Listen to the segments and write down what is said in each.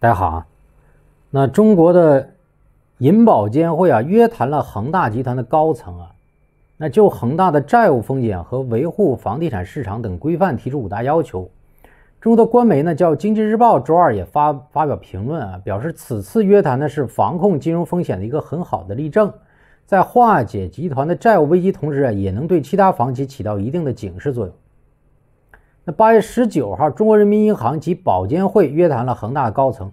大家好啊，那中国的银保监会啊约谈了恒大集团的高层啊，那就恒大的债务风险和维护房地产市场等规范提出五大要求。中国的官媒呢叫《经济日报》，周二也发发表评论啊，表示此次约谈呢是防控金融风险的一个很好的例证，在化解集团的债务危机同时啊，也能对其他房企起到一定的警示作用。八月十九号，中国人民银行及保监会约谈了恒大高层，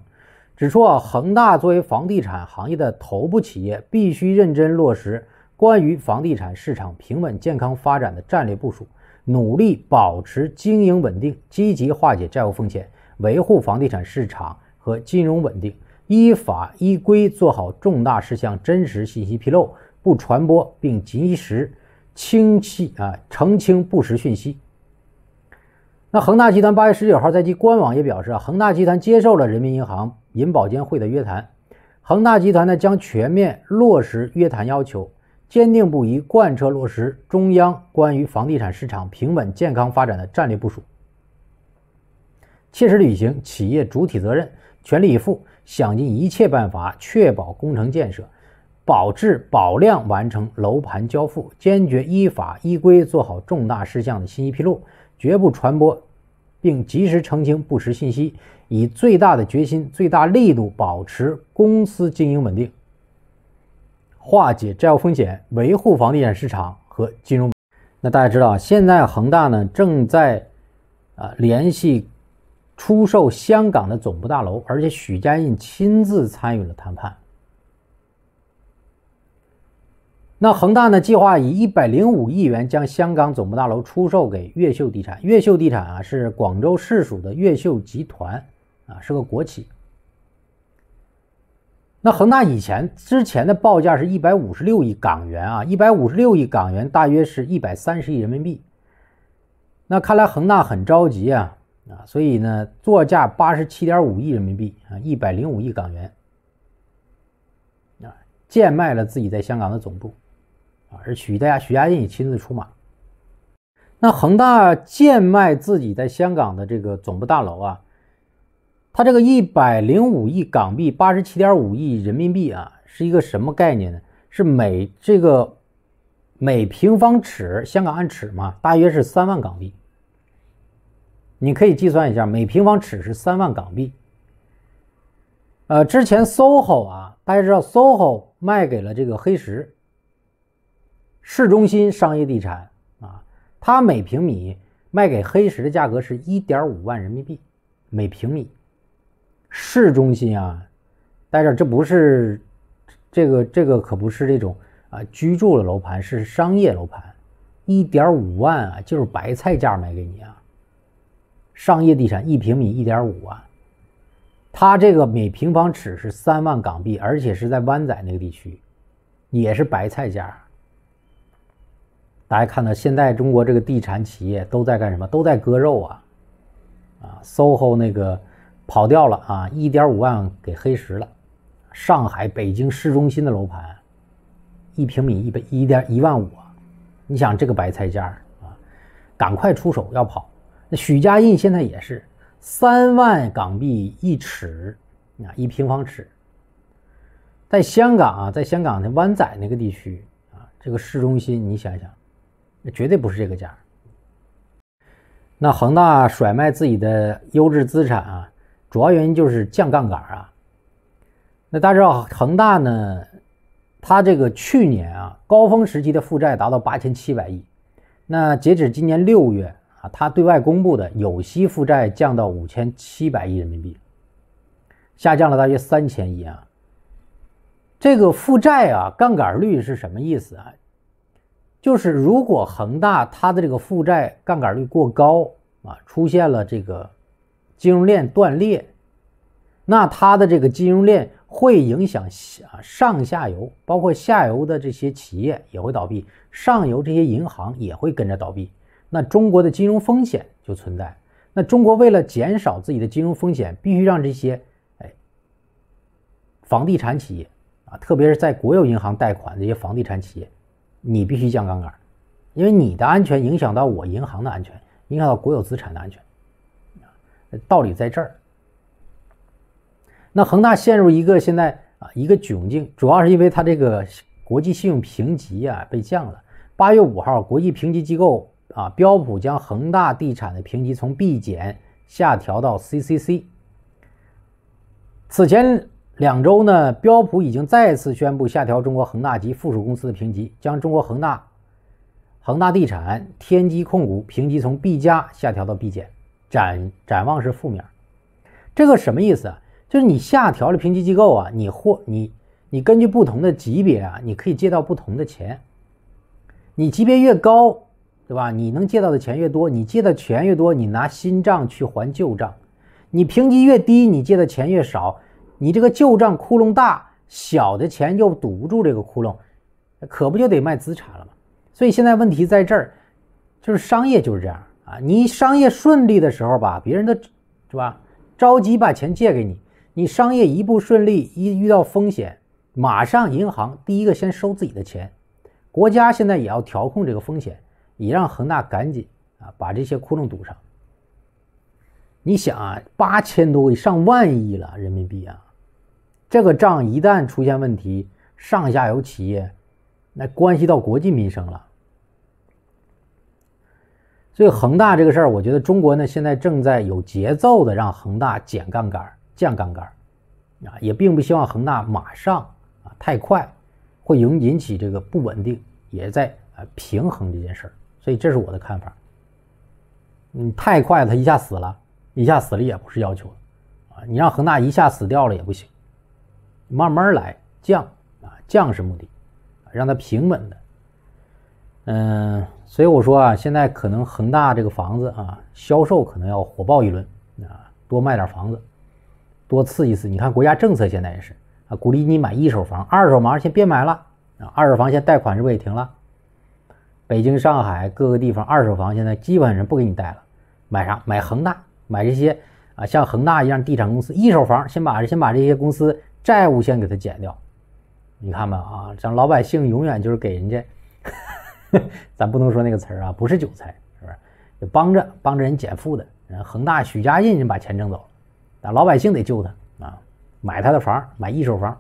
指出啊，恒大作为房地产行业的头部企业，必须认真落实关于房地产市场平稳健康发展的战略部署，努力保持经营稳定，积极化解债务风险，维护房地产市场和金融稳定，依法依规做好重大事项真实信息披露，不传播并及时清晰啊澄清不实讯息。那恒大集团八月十九号在其官网也表示啊，恒大集团接受了人民银行、银保监会的约谈，恒大集团呢将全面落实约谈要求，坚定不移贯彻落实中央关于房地产市场平稳健康发展的战略部署，切实履行企业主体责任，全力以赴，想尽一切办法确保工程建设保质保量完成楼盘交付，坚决依法依规做好重大事项的信息披露。绝不传播，并及时澄清不实信息，以最大的决心、最大力度保持公司经营稳定，化解债务风险，维护房地产市场和金融。那大家知道现在恒大呢正在啊联系出售香港的总部大楼，而且许家印亲自参与了谈判。那恒大呢？计划以一百零五亿元将香港总部大楼出售给越秀地产。越秀地产啊，是广州市属的越秀集团啊，是个国企。那恒大以前之前的报价是一百五十六亿港元啊，一百五十六亿港元大约是一百三十亿人民币。那看来恒大很着急啊啊，所以呢，作价八十七点五亿人民币啊，一百零五亿港元啊，贱卖了自己在香港的总部。啊，而许家许家印也亲自出马，那恒大贱卖自己在香港的这个总部大楼啊，它这个一百零五亿港币，八十七点五亿人民币啊，是一个什么概念呢？是每这个每平方尺，香港按尺嘛，大约是三万港币。你可以计算一下，每平方尺是三万港币。呃，之前 SOHO 啊，大家知道 SOHO 卖给了这个黑石。市中心商业地产啊，它每平米卖给黑石的价格是一点五万人民币每平米。市中心啊，但是这不是这个这个可不是这种啊居住的楼盘，是商业楼盘，一点五万啊就是白菜价卖给你啊！商业地产一平米一点五万，它这个每平方尺是三万港币，而且是在湾仔那个地区，也是白菜价。大家看到，现在中国这个地产企业都在干什么？都在割肉啊！啊，SOHO 那个跑掉了啊，一点五万给黑石了。上海、北京市中心的楼盘，一平米一百一点一万五，你想这个白菜价啊？赶快出手要跑。那许家印现在也是三万港币一尺啊，一平方尺。在香港啊，在香港的湾仔那个地区啊，这个市中心，你想想。那绝对不是这个价。那恒大甩卖自己的优质资产啊，主要原因就是降杠杆啊。那大家知道恒大呢，它这个去年啊高峰时期的负债达到八千七百亿，那截止今年六月啊，它对外公布的有息负债降到五千七百亿人民币，下降了大约三千亿啊。这个负债啊，杠杆率是什么意思啊？就是如果恒大它的这个负债杠杆率过高啊，出现了这个金融链断裂，那它的这个金融链会影响啊上下游，包括下游的这些企业也会倒闭，上游这些银行也会跟着倒闭，那中国的金融风险就存在。那中国为了减少自己的金融风险，必须让这些哎房地产企业啊，特别是在国有银行贷款这些房地产企业。你必须降杠杆，因为你的安全影响到我银行的安全，影响到国有资产的安全。道理在这儿。那恒大陷入一个现在啊一个窘境，主要是因为它这个国际信用评级啊被降了。八月五号，国际评级机构啊标普将恒大地产的评级从 B 减下调到 CCC。此前。两周呢，标普已经再次宣布下调中国恒大及附属公司的评级，将中国恒大、恒大地产、天基控股评级从 B 加下调到 B 减，展展望是负面。这个什么意思啊？就是你下调了评级机构啊，你或你你根据不同的级别啊，你可以借到不同的钱。你级别越高，对吧？你能借到的钱越多，你借的钱越多，你拿新账去还旧账。你评级越低，你借的钱越少。你这个旧账窟窿大小的钱又堵不住这个窟窿，可不就得卖资产了吗？所以现在问题在这儿，就是商业就是这样啊。你商业顺利的时候吧，别人都是吧着急把钱借给你；你商业一不顺利，一遇到风险，马上银行第一个先收自己的钱。国家现在也要调控这个风险，也让恒大赶紧啊把这些窟窿堵上。你想啊，八千多亿、上万亿了人民币啊！这个账一旦出现问题，上下游企业，那关系到国计民生了。所以恒大这个事儿，我觉得中国呢现在正在有节奏的让恒大减杠杆、降杠杆，啊，也并不希望恒大马上啊太快，会引引起这个不稳定，也在啊平衡这件事儿。所以这是我的看法。你太快，他一下死了，一下死了也不是要求，啊，你让恒大一下死掉了也不行。慢慢来降啊，降是目的，让它平稳的。嗯，所以我说啊，现在可能恒大这个房子啊，销售可能要火爆一轮啊，多卖点房子，多刺激刺激。你看国家政策现在也是啊，鼓励你买一手房，二手房先别买了啊，二手房现在贷款是不也停了？北京、上海各个地方二手房现在基本上不给你贷了，买啥？买恒大，买这些啊，像恒大一样地产公司，一手房先把先把这些公司。债务先给他减掉，你看吧啊，咱老百姓永远就是给人家，咱不能说那个词儿啊，不是韭菜是不是？就帮着帮着人减负的，恒大、许家印人把钱挣走了，那老百姓得救他啊，买他的房，买一手房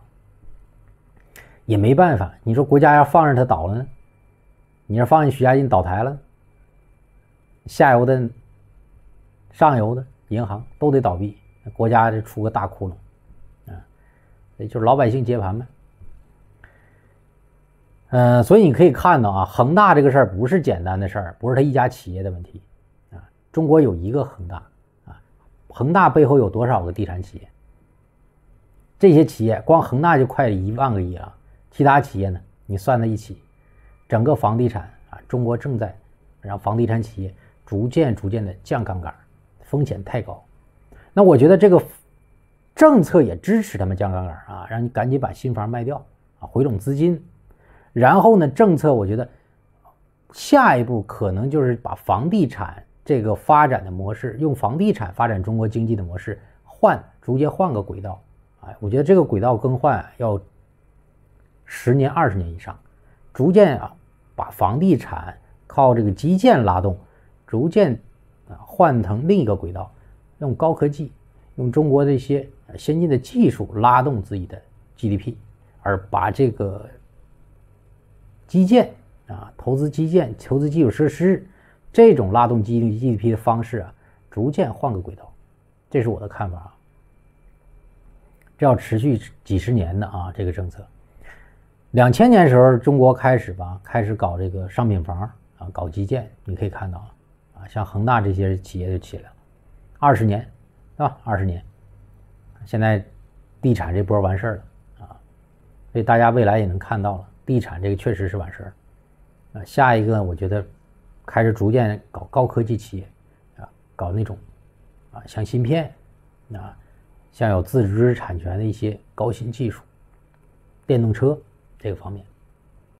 也没办法。你说国家要放任他倒了呢？你要放任许家印倒台了，下游的、上游的银行都得倒闭，国家就出个大窟窿。也就是老百姓接盘呗，嗯，所以你可以看到啊，恒大这个事儿不是简单的事儿，不是他一家企业的问题啊。中国有一个恒大啊，恒大背后有多少个地产企业？这些企业光恒大就快一万个亿了，其他企业呢？你算在一起，整个房地产啊，中国正在让房地产企业逐渐逐渐的降杠杆，风险太高。那我觉得这个。政策也支持他们降杠杆啊，让你赶紧把新房卖掉啊，回笼资金。然后呢，政策我觉得下一步可能就是把房地产这个发展的模式，用房地产发展中国经济的模式换，逐渐换个轨道啊。我觉得这个轨道更换要十年、二十年以上，逐渐啊把房地产靠这个基建拉动，逐渐啊换成另一个轨道，用高科技，用中国这些。先进的技术拉动自己的 GDP，而把这个基建啊，投资基建、投资基础设施这种拉动基 GDP 的方式啊，逐渐换个轨道。这是我的看法啊，这要持续几十年的啊，这个政策。两千年时候中国开始吧，开始搞这个商品房啊，搞基建，你可以看到啊，像恒大这些企业就起来了，二十年，是吧？二十年。现在，地产这波完事儿了啊，所以大家未来也能看到了，地产这个确实是完事儿。啊，下一个我觉得开始逐渐搞高科技企业，啊，搞那种，啊，像芯片，啊，像有自主产权的一些高新技术，电动车这个方面。